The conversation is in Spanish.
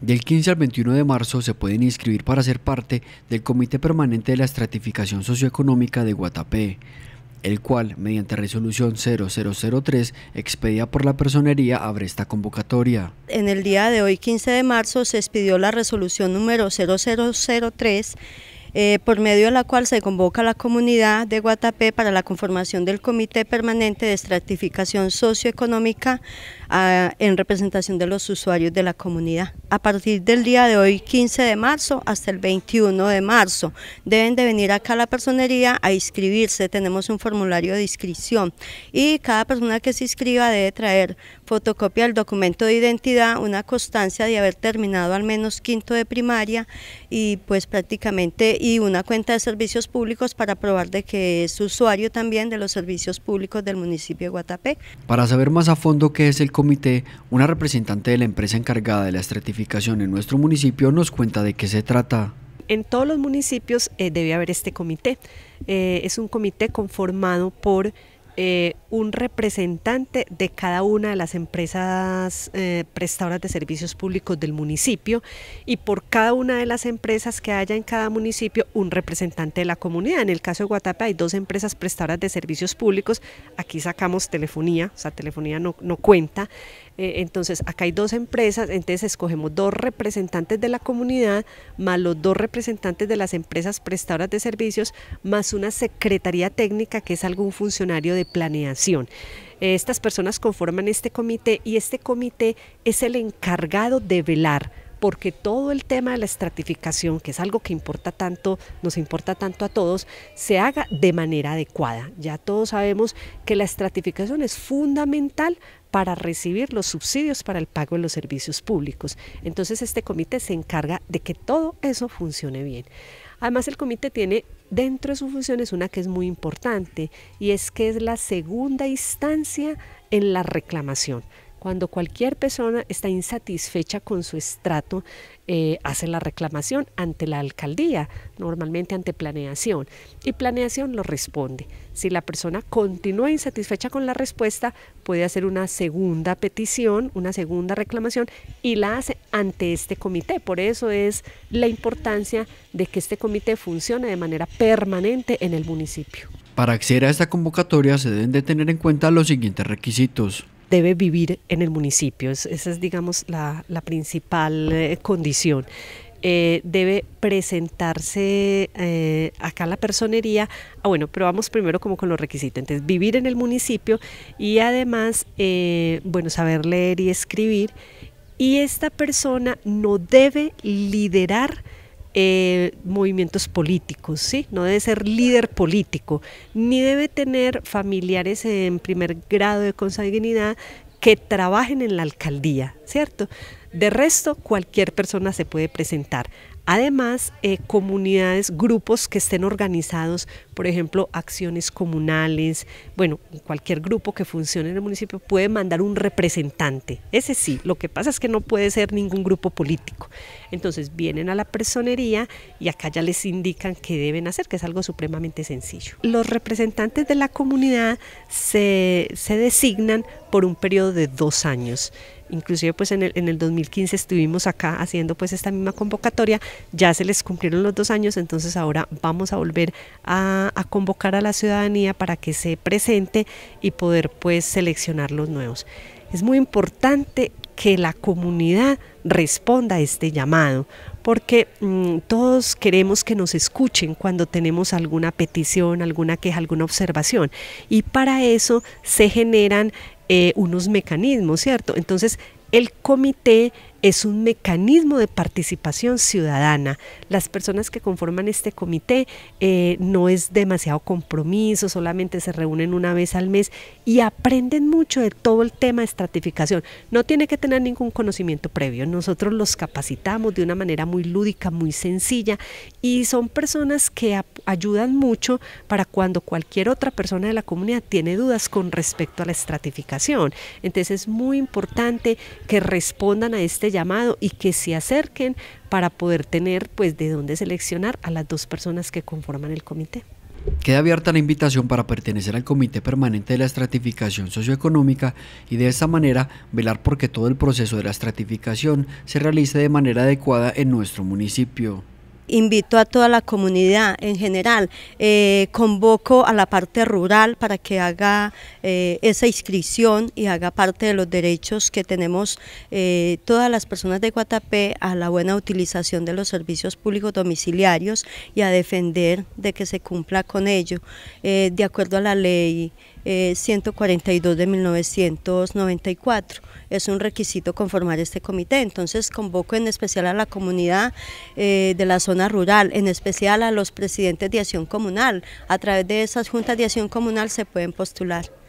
Del 15 al 21 de marzo se pueden inscribir para ser parte del Comité Permanente de la Estratificación Socioeconómica de Guatapé, el cual, mediante resolución 0003, expedida por la personería, abre esta convocatoria. En el día de hoy, 15 de marzo, se expidió la resolución número 0003, eh, por medio de la cual se convoca a la comunidad de Guatapé para la conformación del Comité Permanente de Estratificación Socioeconómica en representación de los usuarios de la comunidad. A partir del día de hoy, 15 de marzo, hasta el 21 de marzo, deben de venir acá a la personería a inscribirse. Tenemos un formulario de inscripción y cada persona que se inscriba debe traer fotocopia del documento de identidad, una constancia de haber terminado al menos quinto de primaria y pues prácticamente y una cuenta de servicios públicos para probar de que es usuario también de los servicios públicos del municipio de Guatapé. Para saber más a fondo qué es el comité, una representante de la empresa encargada de la estratificación en nuestro municipio nos cuenta de qué se trata en todos los municipios eh, debe haber este comité. Eh, es un comité conformado por eh, un representante de cada una de las empresas eh, prestadoras de servicios públicos del municipio y por cada una de las empresas que haya en cada municipio un representante de la comunidad. En el caso de Guatapé hay dos empresas prestadoras de servicios públicos, aquí sacamos telefonía, o sea, telefonía no, cuenta, eh, entonces acá hay dos empresas, entonces escogemos dos representantes de la comunidad más los dos representantes de las empresas prestadoras de servicios más una secretaría técnica que es algún funcionario de planeación eh, estas personas conforman este comité y este comité es el encargado de velar porque todo el tema de la estratificación, que es algo que importa tanto, nos importa tanto a todos, se haga de manera adecuada. Ya todos sabemos que la estratificación es fundamental para recibir los subsidios para el pago de los servicios públicos. Entonces este comité se encarga de que todo eso funcione bien. Además, el comité tiene dentro de sus funciones una que es muy importante y es que es la segunda instancia en la reclamación. Cuando cualquier persona está insatisfecha con su estrato, eh, hace la reclamación ante la alcaldía, normalmente ante planeación, y planeación lo responde. Si la persona continúa insatisfecha con la respuesta, puede hacer una segunda petición, una segunda reclamación, y la hace ante este comité. Por eso es la importancia de que este comité funcione de manera permanente en el municipio. Para acceder a esta convocatoria se deben de tener en cuenta los siguientes requisitos debe vivir en el municipio. esa es, digamos, la, principal eh, condición. Eh, debe presentarse eh, acá la personería. Ah, bueno, pero vamos primero como con los requisitos. Entonces, vivir en el municipio y además, bueno, saber leer y escribir. Y esta persona no debe liderar eh, movimientos políticos, ¿sí? No debe ser líder político, ni debe tener familiares en primer grado de consanguinidad que trabajen en la alcaldía, ¿cierto? De resto, cualquier persona se puede presentar. Además, eh, comunidades, grupos que estén organizados, por ejemplo, acciones comunales, bueno, cualquier grupo que funcione en el municipio puede mandar un representante. Ese sí, lo que pasa es que no puede ser ningún grupo político. Entonces vienen a la personería y acá ya les indican qué deben hacer, que es algo supremamente sencillo. Los representantes de la comunidad se, se designan por un periodo de dos años. Inclusive pues en el, 2015 estuvimos acá haciendo pues esta misma convocatoria, ya se les cumplieron los dos años, entonces ahora vamos a volver a, convocar a la ciudadanía para que se presente y poder pues seleccionar los nuevos. Es muy importante que la comunidad responda a este llamado, porque mm, todos queremos que nos escuchen cuando tenemos alguna petición, alguna queja, alguna observación. Y para eso se generan eh, unos mecanismos, ¿cierto? Entonces, el comité es un mecanismo de participación ciudadana. Las personas que conforman este comité eh, no es demasiado compromiso, solamente se reúnen una vez al mes y aprenden mucho de todo el tema de estratificación. No tiene que tener ningún conocimiento previo. Nosotros los capacitamos de una manera muy lúdica, muy sencilla y son personas que ayudan mucho para cuando cualquier otra persona de la comunidad tiene dudas con respecto a la estratificación. Entonces es muy importante que respondan a este este llamado y que se acerquen para poder tener pues de dónde seleccionar a las dos personas que conforman el comité. Queda abierta la invitación para pertenecer al Comité Permanente de la Estratificación Socioeconómica y de esta manera velar por porque todo el proceso de la estratificación se realice de manera adecuada en nuestro municipio invito a toda la comunidad en general, eh, convoco a la parte rural para que haga eh, esa inscripción y haga parte de los derechos que tenemos eh, todas las personas de Guatapé a la buena utilización de los servicios públicos domiciliarios y a defender de que se cumpla con ello. de acuerdo a la ley 142 eh, de 1994. Es un requisito conformar este comité. Entonces convoco en especial a la comunidad eh, de la zona rural, en especial a los presidentes de acción comunal. A través de esas juntas de acción comunal se pueden postular.